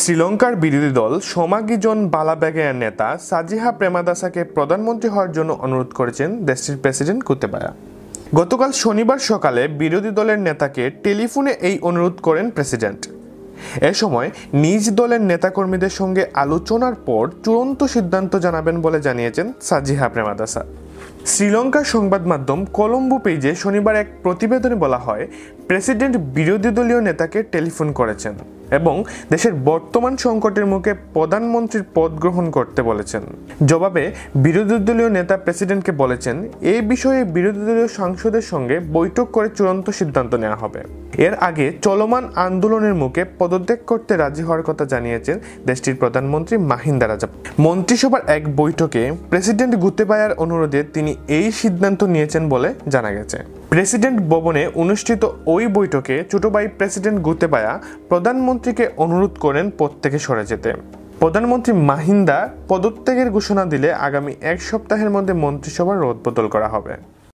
শ্রীলঙ্কার বিরোধী দল সোমাগিজন বালাব্যাগের নেতা সাজিহা প্রেমাদাসাকে প্রধানমন্ত্রী হওয়ার জন্য অনুরোধ করেছেন দেশটির প্রেসিডেন্ট কুতেবায়া গতকাল শনিবার সকালে বিরোধী দলের নেতাকে টেলিফোনে এই অনুরোধ করেন প্রেসিডেন্ট এ সময় নিজ দলের নেতাকর্মীদের সঙ্গে আলোচনার পর চূড়ান্ত সিদ্ধান্ত জানাবেন বলে জানিয়েছেন সাজিহা প্রেমাদাসা শ্রীলঙ্কার সংবাদ মাধ্যম কলম্বো পেজে শনিবার এক প্রতিবেদনে বলা হয় প্রেসিডেন্ট বিরোধী দলীয় নেতাকে টেলিফোন করেছেন এবং দেশের বর্তমান সংকটের মুখে প্রধানমন্ত্রীর পদ গ্রহণ করতে বলেছেন জবাবে বিরোধী দলীয় নেতা প্রেসিডেন্টকে বলেছেন এই বিষয়ে বিরোধী দলীয় সাংসদের সঙ্গে বৈঠক করে চূড়ান্ত সিদ্ধান্ত নেওয়া হবে এর আগে চলমান আন্দোলনের মুখে পদত্যাগ করতে রাজি হওয়ার কথা জানিয়েছেন দেশটির প্রধানমন্ত্রী মাহিন্দা রাজা মন্ত্রিসভার এক বৈঠকে প্রেসিডেন্ট গুতেবায়ার অনুরোধে তিনি এই সিদ্ধান্ত নিয়েছেন বলে জানা গেছে প্রেসিডেন্ট ভবনে অনুষ্ঠিত ওই বৈঠকে ছোট ভাই প্রেসিডেন্ট গুতেবায়া প্রধানমন্ত্রী প্রধানমন্ত্রীকে অনুরোধ করেন পদ থেকে সরে যেতে প্রধানমন্ত্রী মাহিন্দা পদত্যাগের ঘোষণা দিলে আগামী এক সপ্তাহের মধ্যে মন্ত্রিসভার রদবদল করা হবে